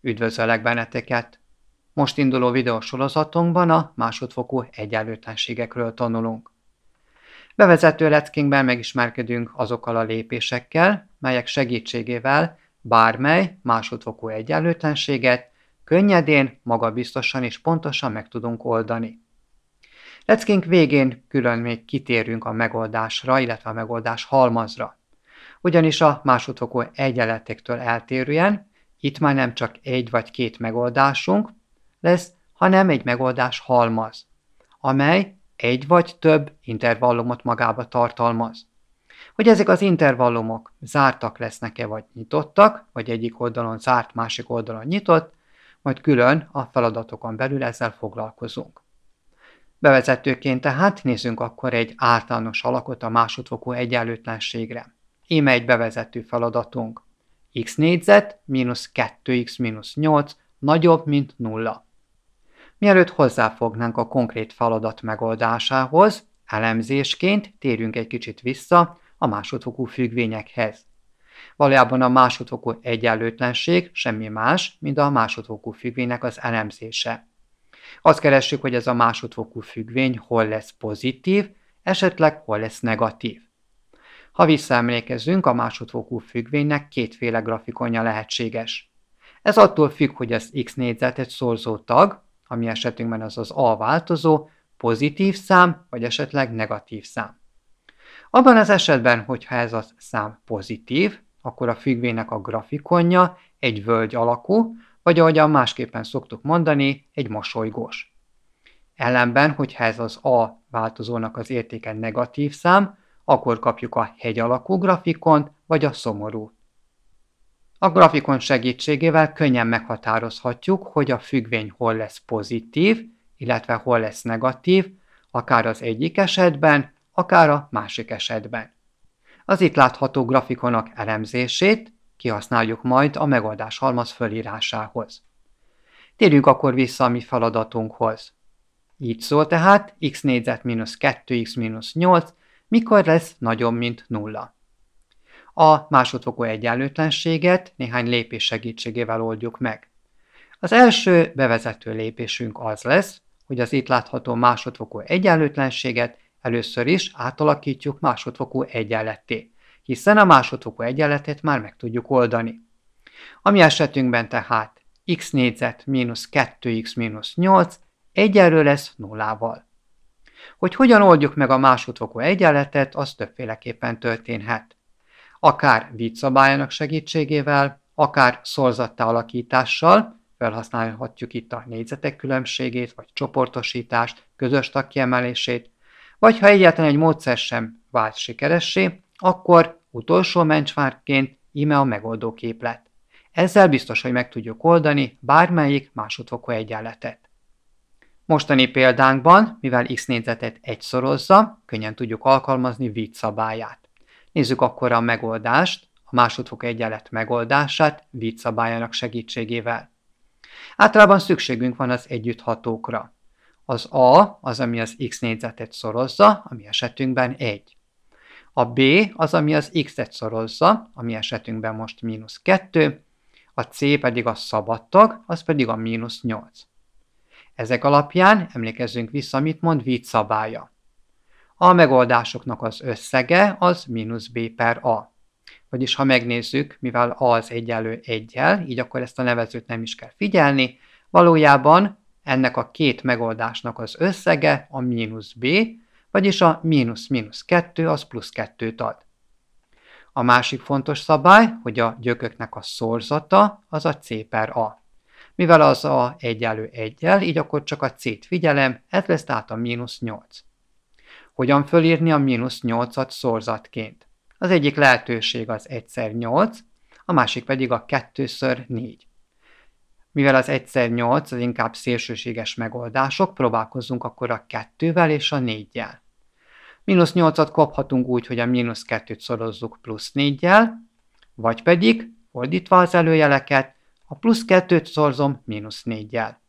Üdvözöllek benneteket! Most induló videósorozatunkban a másodfokú egyenlőtlenségekről tanulunk. Bevezető leckénkben megismerkedünk azokkal a lépésekkel, melyek segítségével bármely másodfokú egyenlőtlenséget könnyedén, magabiztosan és pontosan meg tudunk oldani. Leckénk végén külön még kitérünk a megoldásra, illetve a megoldás halmazra. Ugyanis a másodfokú egyenletektől eltérően itt már nem csak egy vagy két megoldásunk lesz, hanem egy megoldás halmaz, amely egy vagy több intervallumot magába tartalmaz. Hogy ezek az intervallumok zártak lesznek-e vagy nyitottak, vagy egyik oldalon zárt, másik oldalon nyitott, majd külön a feladatokon belül ezzel foglalkozunk. Bevezetőként tehát nézzünk akkor egy általános alakot a másodfokú egyenlőtlenségre. Íme egy bevezető feladatunk x négyzet mínusz 2x mínusz 8 nagyobb, mint 0. Mielőtt hozzáfognánk a konkrét feladat megoldásához, elemzésként térjünk egy kicsit vissza a másodfokú függvényekhez. Valójában a másodfokú egyenlőtlenség semmi más, mint a másodfokú függvénynek az elemzése. Azt keressük, hogy ez a másodfokú függvény hol lesz pozitív, esetleg hol lesz negatív. Ha visszaemlékezzünk, a másodfokú függvénynek kétféle grafikonja lehetséges. Ez attól függ, hogy az x négyzetet szorzó tag, ami esetünkben az az a változó, pozitív szám, vagy esetleg negatív szám. Abban az esetben, hogyha ez a szám pozitív, akkor a függvénynek a grafikonja egy völgy alakú, vagy ahogyan másképpen szoktuk mondani, egy mosolygós. Ellenben, hogyha ez az a változónak az értéke negatív szám, akkor kapjuk a hegy alakú grafikont vagy a szomorú. A grafikon segítségével könnyen meghatározhatjuk, hogy a függvény hol lesz pozitív, illetve hol lesz negatív, akár az egyik esetben, akár a másik esetben. Az itt látható grafikonok elemzését kihasználjuk majd a megoldás halmaz fölírásához. Térjünk akkor vissza a mi feladatunkhoz. Így szól tehát x négyzet mínusz 2x mínusz 8 mikor lesz nagyobb, mint nulla. A másodfokú egyenlőtlenséget néhány lépés segítségével oldjuk meg. Az első bevezető lépésünk az lesz, hogy az itt látható másodfokú egyenlőtlenséget először is átalakítjuk másodfokú egyenletté, hiszen a másodfokú egyenletét már meg tudjuk oldani. Ami esetünkben tehát x négyzet mínusz 2x mínusz 8 egyenlő lesz nullával. Hogy hogyan oldjuk meg a másodfokú egyenletet, az többféleképpen történhet. Akár vízszabályának segítségével, akár szorzatté alakítással, felhasználhatjuk itt a négyzetek különbségét, vagy csoportosítást, közös tagkiemelését, vagy ha egyáltalán egy módszer sem vált sikeressé, akkor utolsó mencsvárként íme a megoldó képlet. Ezzel biztos, hogy meg tudjuk oldani bármelyik másodfokú egyenletet. Mostani példánkban, mivel x négyzetet egyszorozza, könnyen tudjuk alkalmazni víz szabályát. Nézzük akkor a megoldást, a másodfok egyenlet megoldását víz szabályának segítségével. Általában szükségünk van az együtthatókra. Az A az, ami az x négyzetet szorozza, ami esetünkben 1. A B az, ami az x-et szorozza, ami esetünkben most mínusz 2, a C pedig a szabadtag, az pedig a mínusz 8. Ezek alapján emlékezzünk vissza, mit mond Víz szabálya. A megoldásoknak az összege az mínusz b per a. Vagyis ha megnézzük, mivel a az egyenlő egyel, így akkor ezt a nevezőt nem is kell figyelni, valójában ennek a két megoldásnak az összege a mínusz b, vagyis a mínusz mínusz 2 az plusz 2-t ad. A másik fontos szabály, hogy a gyököknek a szorzata az a c per a. Mivel az A egyenlő egyel, így akkor csak a C-t figyelem, ez lesz tehát a mínusz 8. Hogyan fölírni a mínusz 8-at szorzatként? Az egyik lehetőség az egyszer 8, a másik pedig a kettőször 4. Mivel az egyszer 8 az inkább szélsőséges megoldások, próbálkozzunk akkor a kettővel és a 4-jel. Mínusz 8-at kaphatunk úgy, hogy a mínusz 2-t szorozzuk plusz 4-jel, vagy pedig, fordítva az előjeleket, a plusz kettőt szorzom mínusz négyjel.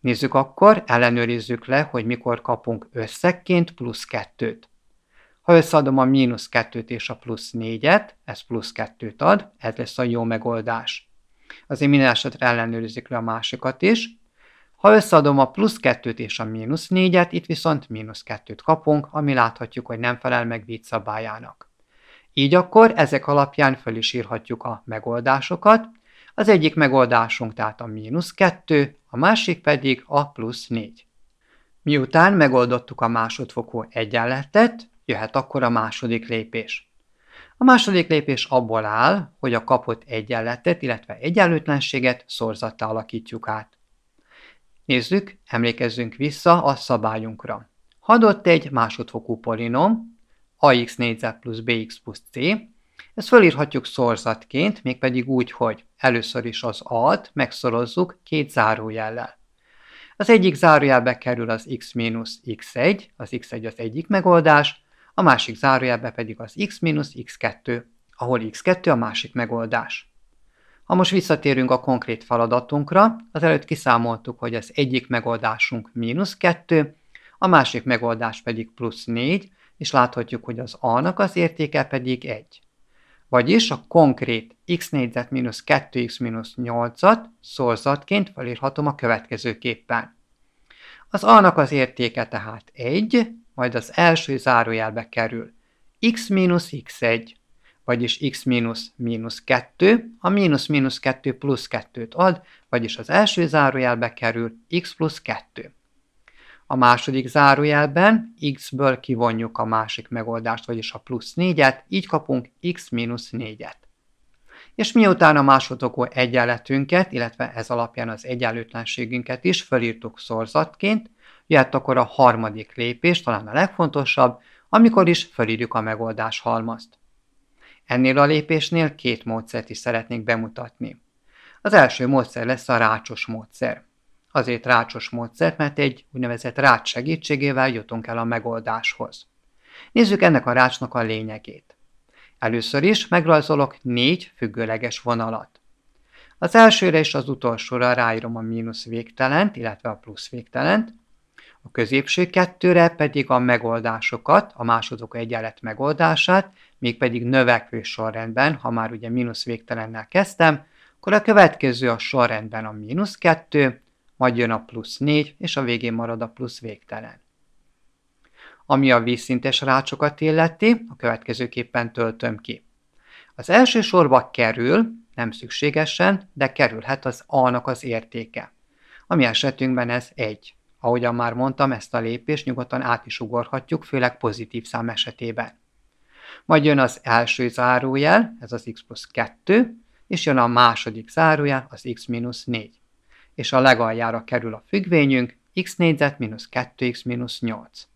Nézzük akkor, ellenőrizzük le, hogy mikor kapunk összekként plusz kettőt. Ha összeadom a mínusz kettőt és a plusz négyet, ez plusz kettőt ad, ez lesz a jó megoldás. Azért minden esetre ellenőrizzük le a másikat is. Ha összeadom a plusz kettőt és a mínusz négyet, itt viszont mínusz kettőt kapunk, ami láthatjuk, hogy nem felel meg szabályának. Így akkor ezek alapján föl is írhatjuk a megoldásokat, az egyik megoldásunk tehát a mínusz 2, a másik pedig a plusz 4. Miután megoldottuk a másodfokú egyenletet, jöhet akkor a második lépés. A második lépés abból áll, hogy a kapott egyenletet, illetve egyenlőtlenséget szorzattá alakítjuk át. Nézzük, emlékezzünk vissza a szabályunkra. Hadott egy másodfokú polinom, ax négyzet plusz bx plusz c, ezt fölírhatjuk szorzatként, mégpedig úgy, hogy Először is az A-t megszorozzuk két zárójellel. Az egyik zárójelbe kerül az x minusz x1, az x1 az egyik megoldás, a másik zárójelbe pedig az x minusz x2, ahol x2 a másik megoldás. Ha most visszatérünk a konkrét feladatunkra, az előtt kiszámoltuk, hogy az egyik megoldásunk mínusz 2, a másik megoldás pedig plusz 4, és láthatjuk, hogy az a-nak az értéke pedig 1 vagyis a konkrét x négyzet mínusz 2x mínusz 8-at szorzatként felírhatom a következőképpen. Az a-nak az értéke tehát 1, majd az első zárójelbe kerül x mínusz x1, vagyis x mínusz mínusz 2, a mínusz mínusz 2 plusz 2-t ad, vagyis az első zárójelbe kerül x plusz 2 a második zárójelben x-ből kivonjuk a másik megoldást, vagyis a plusz 4-et, így kapunk x mínusz 4-et. És miután a másodokú egyenletünket, illetve ez alapján az egyenlőtlenségünket is fölírtuk szorzatként, jött akkor a harmadik lépés, talán a legfontosabb, amikor is fölírjuk a megoldás halmazt. Ennél a lépésnél két módszert is szeretnék bemutatni. Az első módszer lesz a rácsos módszer. Azért rácsos módszer, mert egy úgynevezett rács segítségével jutunk el a megoldáshoz. Nézzük ennek a rácsnak a lényegét. Először is megrajzolok négy függőleges vonalat. Az elsőre és az utolsóra ráírom a mínusz végtelent, illetve a plusz végtelent, a középső kettőre pedig a megoldásokat, a másodok egyenlet megoldását, mégpedig növekvő sorrendben, ha már ugye mínusz végtelennel kezdtem, akkor a következő a sorrendben a mínusz kettő, majd jön a plusz 4, és a végén marad a plusz végtelen. Ami a vízszintes rácsokat illeti, a következőképpen töltöm ki. Az első sorba kerül, nem szükségesen, de kerülhet az A-nak az értéke. A mi esetünkben ez 1. Ahogyan már mondtam, ezt a lépést nyugodtan át is ugorhatjuk, főleg pozitív szám esetében. Majd jön az első zárójel, ez az x plusz 2, és jön a második zárójel, az x mínusz 4 és a legaljára kerül a függvényünk, x négyzet mínusz 2x mínusz 8.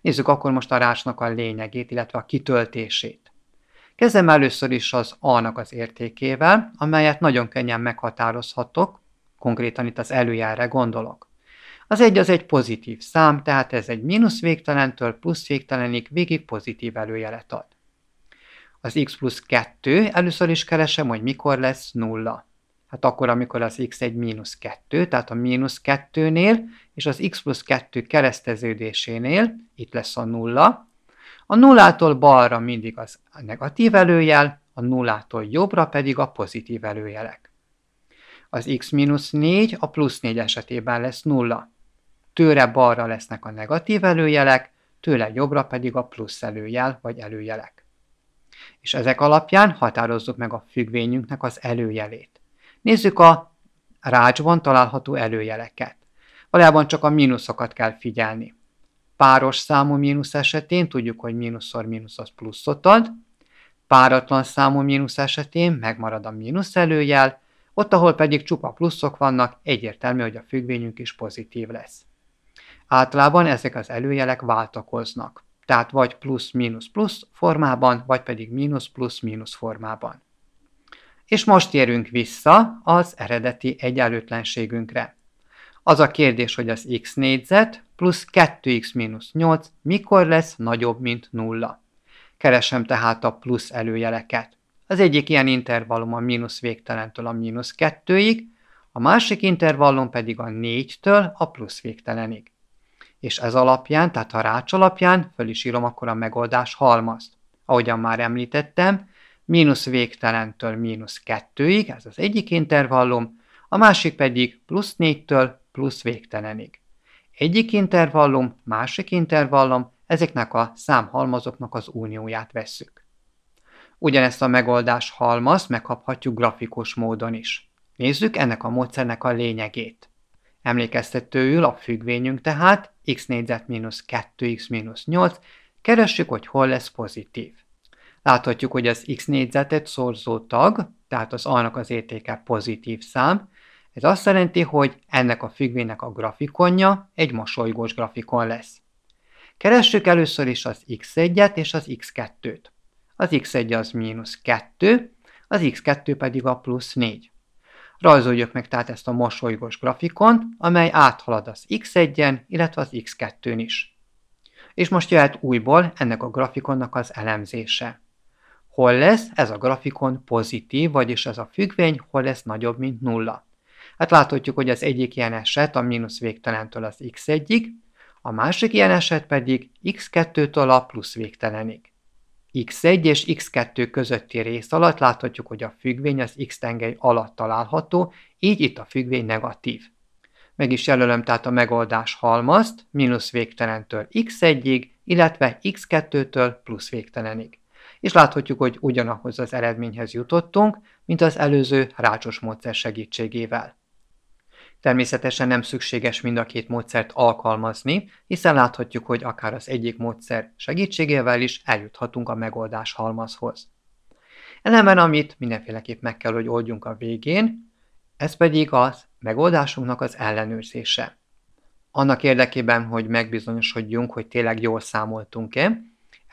Nézzük akkor most a rácsnak a lényegét, illetve a kitöltését. Kezdem először is az A-nak az értékével, amelyet nagyon könnyen meghatározhatok, konkrétan itt az előjelre gondolok. Az egy az egy pozitív szám, tehát ez egy mínusz végtelentől plusz végtelenig végig pozitív előjelet ad. Az x plusz 2, először is keresem, hogy mikor lesz nulla. Hát akkor, amikor az x egy mínusz 2, tehát a mínusz 2-nél és az x plusz 2 kereszteződésénél, itt lesz a nulla, a nullától balra mindig az a negatív előjel, a nullától jobbra pedig a pozitív előjelek. Az x mínusz 4 a plusz 4 esetében lesz nulla. Tőle balra lesznek a negatív előjelek, tőle jobbra pedig a plusz előjel vagy előjelek. És ezek alapján határozzuk meg a függvényünknek az előjelét. Nézzük a rácsban található előjeleket. Valójában csak a mínuszokat kell figyelni. Páros számú mínusz esetén tudjuk, hogy mínuszor mínusz az pluszot ad, páratlan számú mínusz esetén megmarad a mínusz előjel, ott, ahol pedig csupa pluszok vannak, egyértelmű, hogy a függvényünk is pozitív lesz. Általában ezek az előjelek váltakoznak, tehát vagy plusz-mínusz-plusz formában, vagy pedig mínusz-plusz-mínusz formában. És most érünk vissza az eredeti egyenlőtlenségünkre. Az a kérdés, hogy az x négyzet plusz 2x mínusz 8 mikor lesz nagyobb, mint 0. Keresem tehát a plusz előjeleket. Az egyik ilyen intervallum a mínusz végtelentől a mínusz 2-ig, a másik intervallum pedig a 4-től a plusz végtelenig. És ez alapján, tehát a rács alapján föl is írom akkor a megoldás halmazt. Ahogyan már említettem, mínusz végtelentől mínusz kettőig, ez az egyik intervallum, a másik pedig plusz négytől plusz végtelenig. Egyik intervallum, másik intervallum, ezeknek a számhalmazoknak az unióját vesszük. Ugyanezt a megoldás halmaz megkaphatjuk grafikus módon is. Nézzük ennek a módszernek a lényegét. Emlékeztetőül a függvényünk tehát x négyzet mínusz 2x mínusz 8, keressük, hogy hol lesz pozitív. Láthatjuk, hogy az x négyzetet szorzó tag, tehát az annak az értéke pozitív szám. Ez azt jelenti, hogy ennek a függvénynek a grafikonja egy mosolygós grafikon lesz. Keressük először is az x1-et és az x2-t. Az x1 az mínusz 2, az x2 pedig a plusz 4. Rajzoljuk meg tehát ezt a mosolygós grafikont, amely áthalad az x1-en, illetve az x2-n is. És most jöhet újból ennek a grafikonnak az elemzése hol lesz ez a grafikon pozitív, vagyis ez a függvény, hol lesz nagyobb, mint nulla. Hát láthatjuk, hogy az egyik ilyen eset a mínusz végtelentől az x1-ig, a másik ilyen eset pedig x2-től a plusz végtelenig. x1 és x2 közötti rész alatt láthatjuk, hogy a függvény az x-tengely alatt található, így itt a függvény negatív. Meg is jelölöm tehát a megoldás halmazt, mínusz végtelentől x1-ig, illetve x2-től plusz végtelenig és láthatjuk, hogy ugyanahhoz az eredményhez jutottunk, mint az előző rácsos módszer segítségével. Természetesen nem szükséges mind a két módszert alkalmazni, hiszen láthatjuk, hogy akár az egyik módszer segítségével is eljuthatunk a megoldás halmazhoz. Elemen, amit mindenféleképp meg kell, hogy oldjunk a végén, ez pedig az megoldásunknak az ellenőrzése. Annak érdekében, hogy megbizonyosodjunk, hogy tényleg jól számoltunk-e,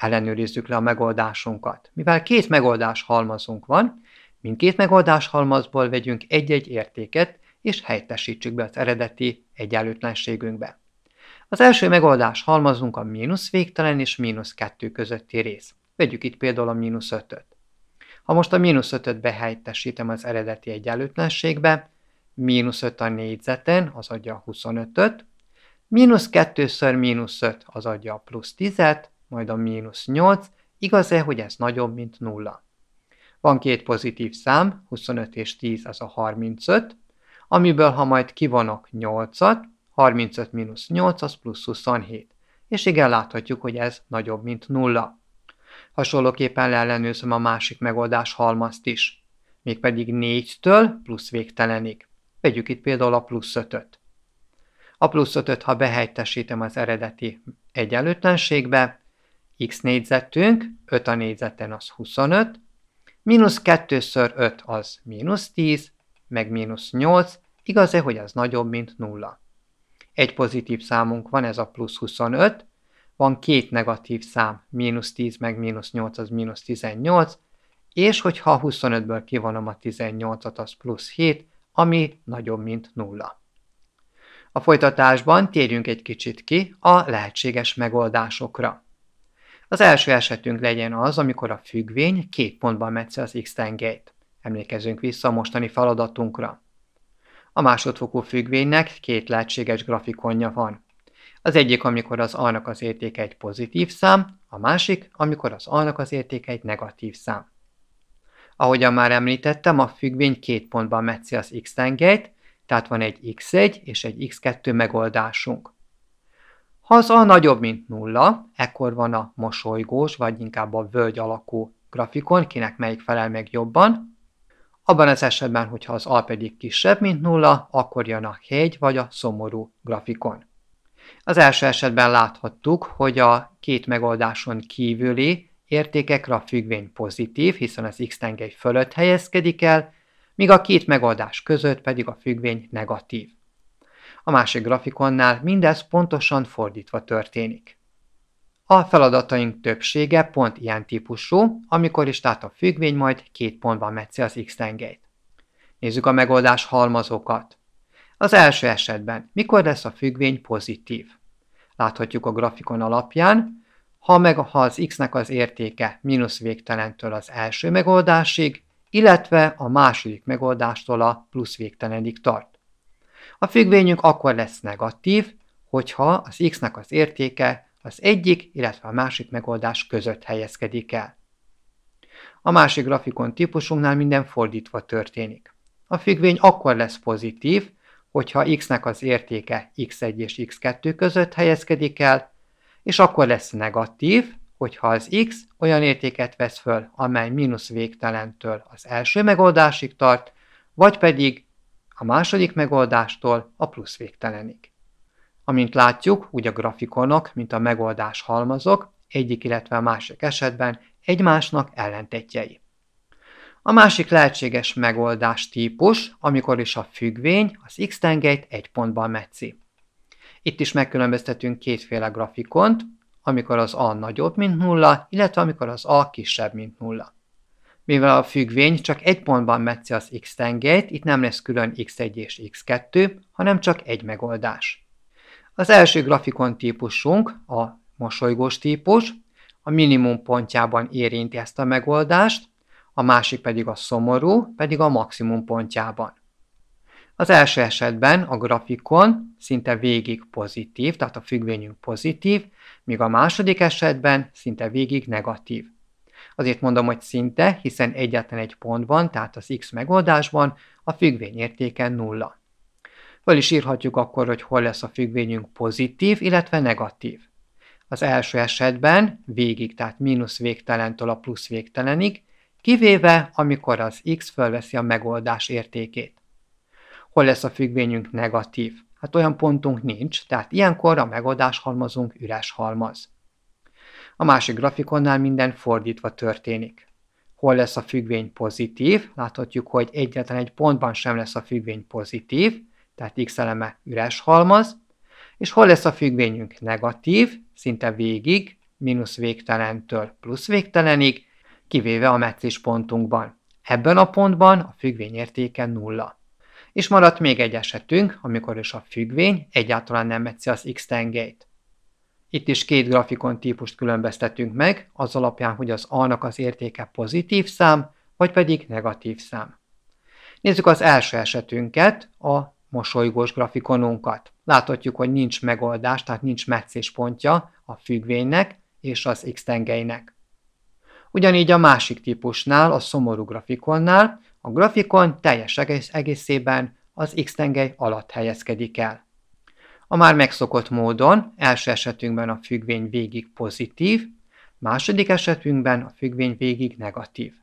Ellenőrizzük le a megoldásunkat. Mivel két megoldás halmazunk van, mindkét megoldás halmazból vegyünk egy-egy értéket, és helyettesítsük be az eredeti egyenlőtlenségünkbe. Az első megoldás halmazunk a mínusz végtelen és mínusz kettő közötti rész. Vegyük itt például a mínusz ötöt. Ha most a mínusz ötöt behelyettesítem az eredeti egyenlőtlenségbe, mínusz öt a négyzeten, az adja a 25-öt, mínusz kettőször mínusz öt az adja a plusz tizet, majd a mínusz 8, igaz-e, hogy ez nagyobb, mint 0? Van két pozitív szám, 25 és 10 az a 35, amiből ha majd kivonok 8-at, 35 mínusz 8 az plusz 27, és igen láthatjuk, hogy ez nagyobb, mint 0. Hasonlóképpen leellenőzöm a másik megoldás halmazt is, mégpedig 4-től plusz végtelenig. Vegyük itt például a plusz 5-öt. A plusz 5-öt, ha behelytesítem az eredeti egyenlőtlenségbe, x négyzetünk, 5 a négyzeten az 25, mínusz 2-ször 5 az mínusz 10, meg mínusz 8, igaz-e, hogy az nagyobb, mint 0? Egy pozitív számunk van, ez a plusz 25, van két negatív szám, mínusz 10 meg mínusz 8 az mínusz 18, és hogyha 25-ből kivonom a 18-at, az plusz 7, ami nagyobb, mint 0. A folytatásban térjünk egy kicsit ki a lehetséges megoldásokra. Az első esetünk legyen az, amikor a függvény két pontban metsze az x tengelyt. Emlékezzünk vissza a mostani feladatunkra. A másodfokú függvénynek két lehetséges grafikonja van. Az egyik, amikor az alnak az értéke egy pozitív szám, a másik, amikor az alnak az értéke egy negatív szám. Ahogyan már említettem, a függvény két pontban metszi az x-tengelyt, tehát van egy x1 és egy x2 megoldásunk az a nagyobb, mint nulla, ekkor van a mosolygós, vagy inkább a völgy alakú grafikon, kinek melyik felel meg jobban. Abban az esetben, hogyha az A pedig kisebb, mint nulla, akkor jön a hegy, vagy a szomorú grafikon. Az első esetben láthattuk, hogy a két megoldáson kívüli értékekre a függvény pozitív, hiszen az x tengely fölött helyezkedik el, míg a két megoldás között pedig a függvény negatív. A másik grafikonnál mindez pontosan fordítva történik. A feladataink többsége pont ilyen típusú, amikor is tehát a függvény majd két pontban metszi az x-tengelyt. Nézzük a megoldás halmazokat. Az első esetben, mikor lesz a függvény pozitív? Láthatjuk a grafikon alapján, ha meg ha az x-nek az értéke mínusz végtelentől az első megoldásig, illetve a második megoldástól a plusz végtelenig tart. A függvényünk akkor lesz negatív, hogyha az x-nek az értéke az egyik, illetve a másik megoldás között helyezkedik el. A másik grafikon típusunknál minden fordítva történik. A függvény akkor lesz pozitív, hogyha x-nek az értéke x1 és x2 között helyezkedik el, és akkor lesz negatív, hogyha az x olyan értéket vesz föl, amely mínusz végtelentől az első megoldásig tart, vagy pedig a második megoldástól a plusz végtelenig. Amint látjuk, úgy a grafikonok, mint a megoldás halmazok, egyik, illetve a másik esetben egymásnak ellentétjei. A másik lehetséges megoldás típus, amikor is a függvény az x tengelyt egy pontban metszi. Itt is megkülönböztetünk kétféle grafikont, amikor az a nagyobb, mint nulla, illetve amikor az a kisebb, mint nulla mivel a függvény csak egy pontban metzi az x tengelyt, itt nem lesz külön x1 és x2, hanem csak egy megoldás. Az első grafikon típusunk, a mosolygós típus, a minimum pontjában érinti ezt a megoldást, a másik pedig a szomorú, pedig a maximum pontjában. Az első esetben a grafikon szinte végig pozitív, tehát a függvényünk pozitív, míg a második esetben szinte végig negatív. Azért mondom, hogy szinte, hiszen egyetlen egy pontban, tehát az x megoldásban a függvényértéke nulla. Föl is írhatjuk akkor, hogy hol lesz a függvényünk pozitív, illetve negatív. Az első esetben végig, tehát mínusz végtelentől a plusz végtelenig, kivéve amikor az x fölveszi a megoldás értékét. Hol lesz a függvényünk negatív? Hát olyan pontunk nincs, tehát ilyenkor a megoldás halmazunk üres halmaz. A másik grafikonnál minden fordítva történik. Hol lesz a függvény pozitív? Láthatjuk, hogy egyetlen egy pontban sem lesz a függvény pozitív, tehát x eleme üres halmaz, és hol lesz a függvényünk negatív, szinte végig, mínusz végtelentől plusz végtelenig, kivéve a meccés pontunkban. Ebben a pontban a függvény értéke nulla. És maradt még egy esetünk, amikor is a függvény egyáltalán nem metzi az x tengelyt. Itt is két grafikon típust különböztetünk meg, az alapján, hogy az A-nak az értéke pozitív szám, vagy pedig negatív szám. Nézzük az első esetünket, a mosolygós grafikonunkat. Láthatjuk, hogy nincs megoldás, tehát nincs pontja a függvénynek és az x-tengelynek. Ugyanígy a másik típusnál, a szomorú grafikonnál, a grafikon teljes egész egészében az x-tengely alatt helyezkedik el. A már megszokott módon első esetünkben a függvény végig pozitív, második esetünkben a függvény végig negatív.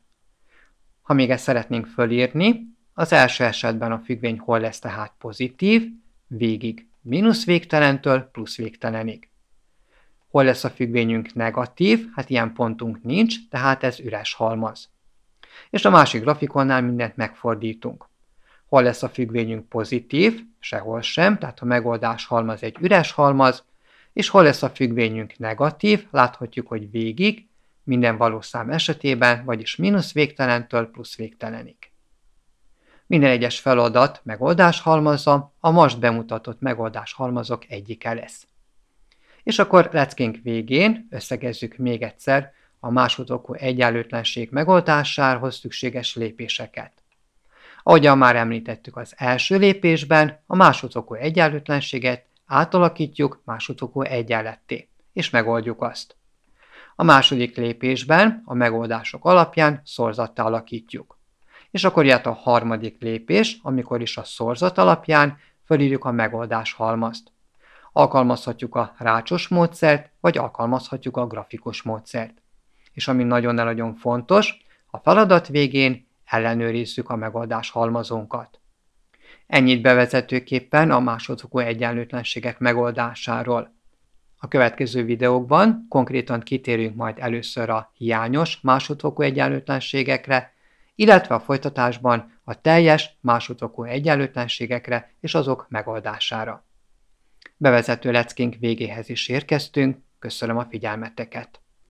Ha még ezt szeretnénk fölírni, az első esetben a függvény hol lesz tehát pozitív, végig mínusz végtelentől plusz végtelenig. Hol lesz a függvényünk negatív, hát ilyen pontunk nincs, tehát ez üres halmaz. És a másik grafikonnál mindent megfordítunk hol lesz a függvényünk pozitív, sehol sem, tehát a megoldás halmaz egy üres halmaz, és hol lesz a függvényünk negatív, láthatjuk, hogy végig, minden valós szám esetében, vagyis mínusz végtelentől plusz végtelenig. Minden egyes feladat megoldás halmaza a most bemutatott megoldás halmazok egyike lesz. És akkor leckénk végén összegezzük még egyszer a másodokú egyenlőtlenség megoldásához szükséges lépéseket. Ahogyan már említettük az első lépésben, a másodfokú egyenlőtlenséget átalakítjuk másodfokú egyenletté, és megoldjuk azt. A második lépésben a megoldások alapján szorzattá alakítjuk. És akkor jött a harmadik lépés, amikor is a szorzat alapján fölírjuk a megoldás halmazt. Alkalmazhatjuk a rácsos módszert, vagy alkalmazhatjuk a grafikus módszert. És ami nagyon-nagyon fontos, a feladat végén ellenőrizzük a megoldás halmazónkat. Ennyit bevezetőképpen a másodfokú egyenlőtlenségek megoldásáról. A következő videókban konkrétan kitérünk majd először a hiányos másodfokú egyenlőtlenségekre, illetve a folytatásban a teljes másodfokú egyenlőtlenségekre és azok megoldására. Bevezető leckénk végéhez is érkeztünk, köszönöm a figyelmeteket!